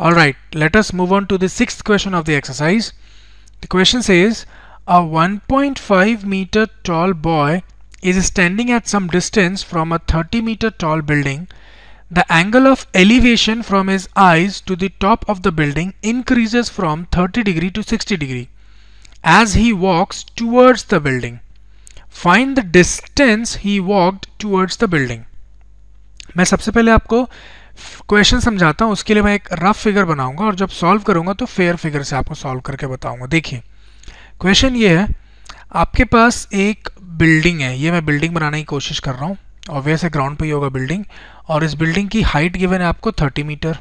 Alright, let us move on to the sixth question of the exercise. The question says, a 1.5 meter tall boy is standing at some distance from a 30 meter tall building. The angle of elevation from his eyes to the top of the building increases from 30 degree to 60 degree as he walks towards the building. Find the distance he walked towards the building. मैं सबसे पहले आपको question समझाता हूँ उसके लिए मैं एक रफ फिगर बनाऊंगा और जब सॉल्व करूंगा तो फेयर फिगर से आपको सॉल्व करके बताऊंगा देखिए क्वेश्चन ये है आपके पास एक बिल्डिंग है ये मैं बिल्डिंग बनाने की कोशिश कर रहा हूँ ऑब्वियस है ग्राउंड पे ही होगा बिल्डिंग और इस बिल्डिंग की हाइट गिवन है आपको 30 मीटर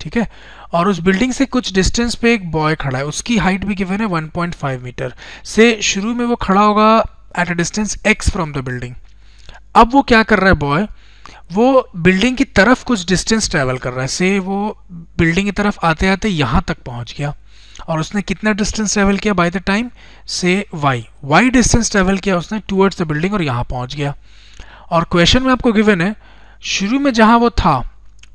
ठीक है और उस बिल्डिंग से कुछ डिस्टेंस पे एक बॉय खड़ा है उसकी हाइट भी गिवन है 1.5 मीटर से शुरू में वो खड़ा होगा at a distance X from the building अब वो क्या कर रहा है बॉय वो बिल्डिंग की तरफ कुछ डिस्टेंस ट्रैवल कर रहा है से वो बिल्डिंग की तरफ आते आते यहाँ तक पहुँच गया और उसने कितना डिस्टेंस ट्रैवल किया बाय द टाइम से वाई वाई डिस्टेंस ट्रैवल किया उसने टूवर्ड्स द बिल्डिंग और यहाँ पहुँच गया और क्वेश्चन में आपको गिवन है शुरू में जहाँ वो था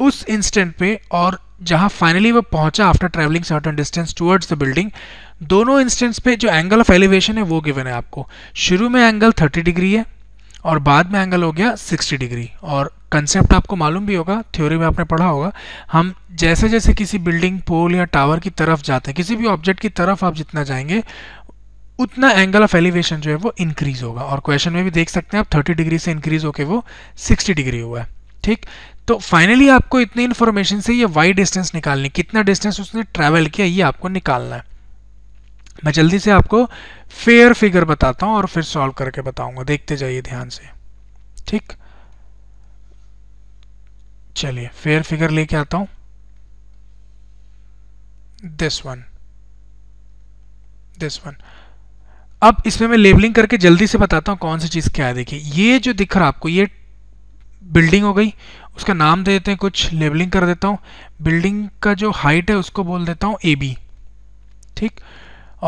उस इंस्टेंट पे और जहाँ फाइनली वो पहुँचा after travelling certain distance towards the building दोनों इंस्टेंट्स पे जो एंगल ऑफ एलिवेशन है वो गिवन है आपको शुरू में एंगल 30 डिग्री है और बाद में एंगल हो गया 60 डिग्री और कंसेप्ट आपको मालूम भी होगा थ्योरी में आपने पढ़ा होगा हम जैसे जैसे किसी बिल्डिंग पोल या टावर की तरफ जाते हैं किसी भी ऑब्जेक्ट की तरफ आप जितना जाएंगे उतना एंगल ऑफ एलिवेशन जो है वो इंक्रीज होगा और क्वेश्चन में भी देख सकते हैं आप 30 डिग्री से इंक्रीज होके वो 60 डिग्री हुआ है ठीक तो फाइनली आपको इतनी इन्फॉर्मेशन से ये वाई डिस्टेंस निकालनी कितना डिस्टेंस उसने ट्रैवल किया ये आपको निकालना है मैं जल्दी से आपको फेयर फिगर बताता हूँ और फिर सॉल्व करके बताऊँगा देखते जाइए ध्यान से ठीक चलिए फेयर फिगर लेके आता हूं दिस वन दिस वन अब इसमें मैं लेबलिंग करके जल्दी से बताता हूं कौन सी चीज़ क्या है देखिए ये जो दिख रहा आपको ये बिल्डिंग हो गई उसका नाम दे देते हैं कुछ लेबलिंग कर देता हूं बिल्डिंग का जो हाइट है उसको बोल देता हूं ए बी ठीक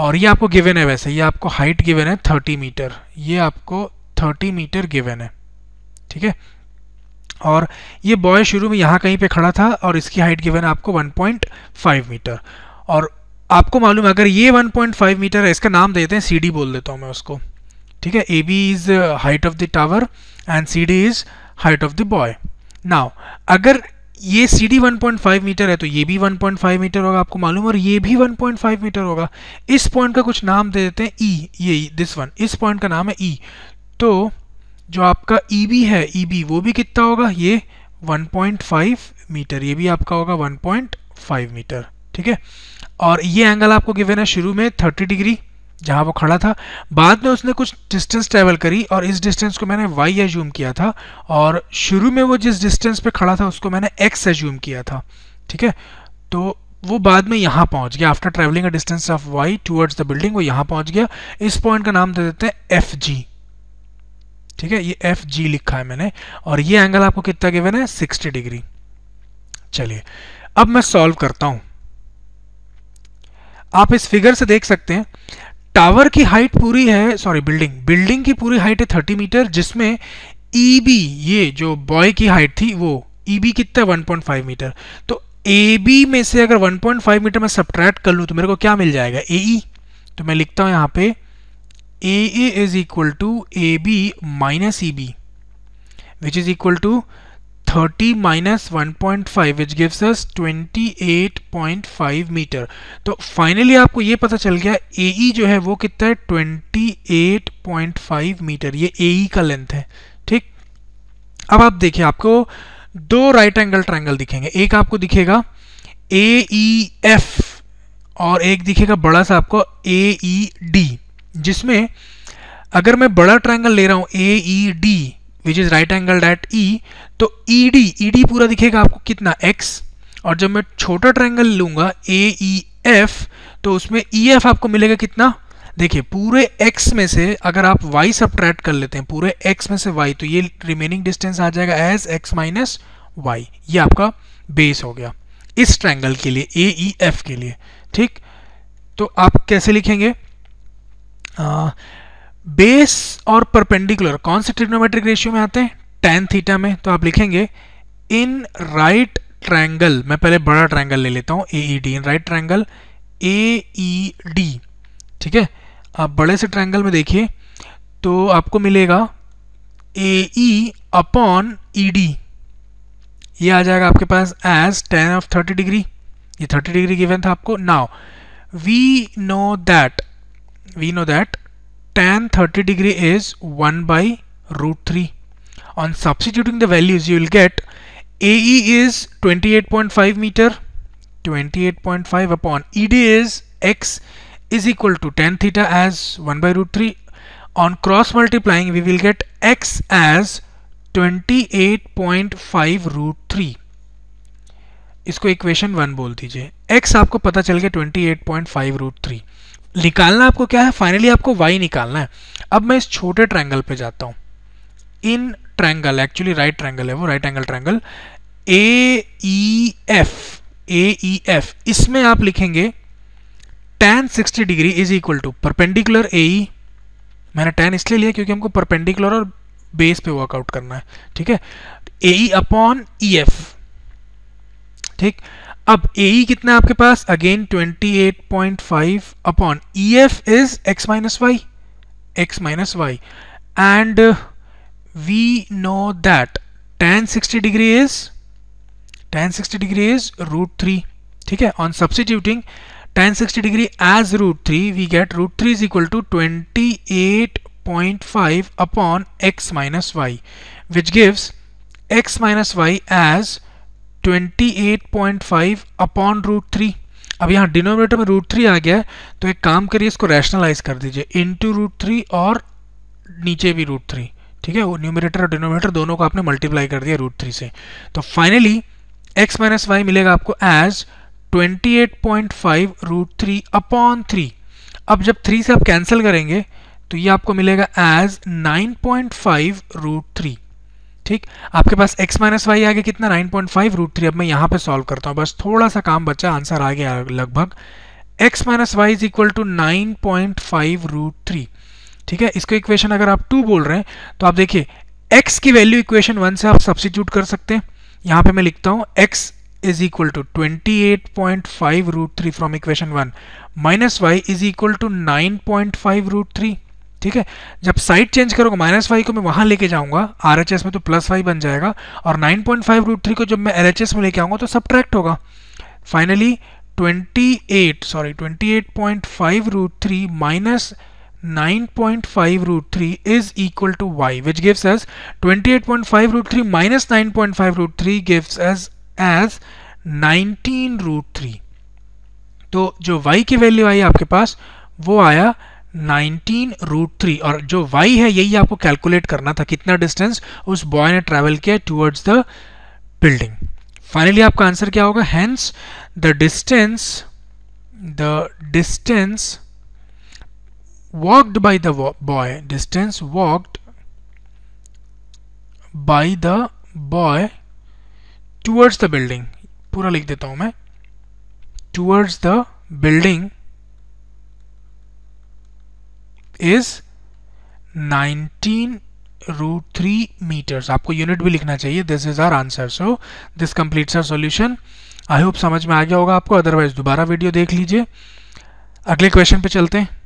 और ये आपको गिवन है वैसे ये आपको हाइट गिवन है 30 मीटर ये आपको 30 मीटर गिवन है ठीक है और ये बॉय शुरू में यहाँ कहीं पे खड़ा था और इसकी हाइट गिवन आपको 1.5 मीटर और आपको मालूम है अगर ये 1.5 मीटर है इसका नाम देते हैं सी बोल देता हूँ मैं उसको ठीक है A B is height of the tower and C D is height of the boy now अगर ये सी डी वन मीटर है तो ये भी 1.5 मीटर होगा आपको मालूम और ये भी 1.5 मीटर होगा इस पॉइंट का कुछ नाम दे देते हैं ई e, ये दिस वन इस पॉइंट का नाम है ई e. तो जो आपका ई e है ई e वो भी कितना होगा ये 1.5 मीटर ये भी आपका होगा 1.5 मीटर ठीक है और ये एंगल आपको गिवन है शुरू में 30 डिग्री जहाँ वो खड़ा था बाद में उसने कुछ डिस्टेंस ट्रेवल करी और इस डिस्टेंस को मैंने वाई एज्यूम किया था और शुरू में वो जिस डिस्टेंस पे खड़ा था उसको मैंने एक्स एज्यूम किया था ठीक है तो वो बाद में यहाँ पहुँच गया after travelling a distance of Y towards the building वो यहाँ पहुँच गया इस पॉइंट का नाम दे देते हैं एफ जी ठीक है ये एफ जी लिखा है मैंने और ये एंगल आपको कितना गिवन है 60 डिग्री चलिए अब मैं सॉल्व करता हूं आप इस फिगर से देख सकते हैं टावर की हाइट पूरी है सॉरी बिल्डिंग बिल्डिंग की पूरी हाइट है 30 मीटर जिसमें ई e बी ये जो बॉय की हाइट थी वो ई e बी कितना है 1.5 मीटर तो ए बी में से अगर 1.5 मीटर मैं सब्ट्रैक्ट कर लूँ तो मेरे को क्या मिल जाएगा ए ई e. तो मैं लिखता हूँ यहाँ पे A A is equal to A B minus E B which is equal to thirty minus one point five which gives twenty eight point five metre तो फाइनली आपको ये पता चल गया ए ई e जो है वो कितना है twenty eight point five metre ये ए ई e का लेंथ है ठीक अब आप देखिए आपको दो राइट एंगल ट्रायंगल दिखेंगे एक आपको दिखेगा ए ई एफ और एक दिखेगा बड़ा सा आपको ए ई डी जिसमें अगर मैं बड़ा ट्राइंगल ले रहा हूँ A E D which is right angle that E तो ई डी ई डी पूरा दिखेगा आपको कितना एक्स और जब मैं छोटा ट्राइंगल लूँगा ए ई एफ तो उसमें ई e, एफ आपको मिलेगा कितना देखिए पूरे x में से अगर आप y सब कर लेते हैं पूरे x में से y तो ये रिमेनिंग डिस्टेंस आ जाएगा एज x माइनस वाई ये आपका बेस हो गया इस ट्रैंगल के लिए ए ई एफ के लिए ठीक तो आप कैसे लिखेंगे बेस और परपेंडिकुलर कौन से ट्रिग्नोमेट्रिक रेशियो में आते हैं टेन थीटा में तो आप लिखेंगे इन राइट ट्रायंगल मैं पहले बड़ा ट्रायंगल ले लेता हूँ A E D in right triangle A E D ठीक है आप बड़े से ट्रायंगल में देखिए तो आपको मिलेगा ए ई अपॉन ई डी ये आ जाएगा आपके पास as tan of thirty degree ये थर्टी डिग्री गिवन था आपको now we know that we know that tan 30 degree is 1 by root 3 on substituting the values you will get AE is 28.5 meter 28.5 upon ED is X is equal to tan theta as 1 by root 3 on cross multiplying we will get X as 28.5 root 3 इसको equation one बोल दीजिए x आपको पता चल गया 28.5 root three निकालना आपको क्या है फाइनली आपको वाई निकालना है अब मैं इस छोटे ट्रैंगल पे जाता हूँ in triangle actually right triangle है वो right angle triangle A E F A E F इसमें आप लिखेंगे tan sixty degree is equal to perpendicular A E मैंने टेन इसलिए लिया क्योंकि हमको परपेंडिकुलर और बेस पे वर्कआउट करना है ठीक है ए ई अपॉन ई एफ ठीक अब ए e कितना है आपके पास again 28.5 upon E F is X minus Y X minus Y and we know that tan sixty degree is tan sixty degree is root three ठीक है on substituting tan sixty degree as root three we get root three is equal to twenty eight point five upon X minus Y which gives X minus Y as 28.5 upon root three अब यहाँ denominator में root three आ गया है तो एक काम करिए इसको रैशनलाइज कर दीजिए इन टू रूट थ्री और नीचे भी रूट थ्री ठीक है वो न्यूमिनेटर और डिनोमिनेटर दोनों को आपने मल्टीप्लाई कर दिया रूट थ्री से तो फाइनली एक्स माइनस वाई मिलेगा आपको as 28.5 root three upon three अब जब थ्री से आप कैंसिल करेंगे तो ये आपको मिलेगा एज 9.5 रूट थ्री ठीक आपके पास x माइनस वाई आ गया कितना 9.5 पॉइंट फाइव रूट थ्री अब मैं यहाँ पे सॉल्व करता हूँ बस थोड़ा सा काम बचा आंसर आ गया लगभग x minus Y is equal to nine point five root three ठीक है इसको इक्वेशन अगर आप टू बोल रहे हैं तो आप देखिए x की वैल्यू इक्वेशन वन से आप सब्सिट्यूट कर सकते हैं यहाँ पे मैं लिखता हूँ x is equal to twenty eight point five root three from equation one minus Y is equal to nine point five root three ठीक है जब साइड चेंज करोगे माइनस फाइव को मैं वहां लेके जाऊंगा आर एच एस में तो प्लस फाइव बन जाएगा और nine point five root three को जब मैं एल एच एस में लेके आऊंगा तो सब्ट्रैक्ट होगा finally twenty eight sorry twenty eight point five root three minus two Y which is as twenty eight point five root three minus nine point five root three gives as as nineteen root three तो जो Y की value आई आपके पास वो आया nineteen root three और जो Y है यही आपको कैलकुलेट करना था कितना डिस्टेंस उस बॉय ने ट्रेवल किया टूवर्ड्स द बिल्डिंग फाइनली आपका आंसर क्या होगा hence the distance the distance walked by the boy distance walked by the boy towards the building पूरा लिख देता हूं मैं towards the building is 19 root three metres आपको यूनिट भी लिखना चाहिए this is our answer so this complete our solution I hope समझ में आ गया होगा आपको अदरवाइज दोबारा वीडियो देख लीजिए अगले क्वेश्चन पे चलते हैं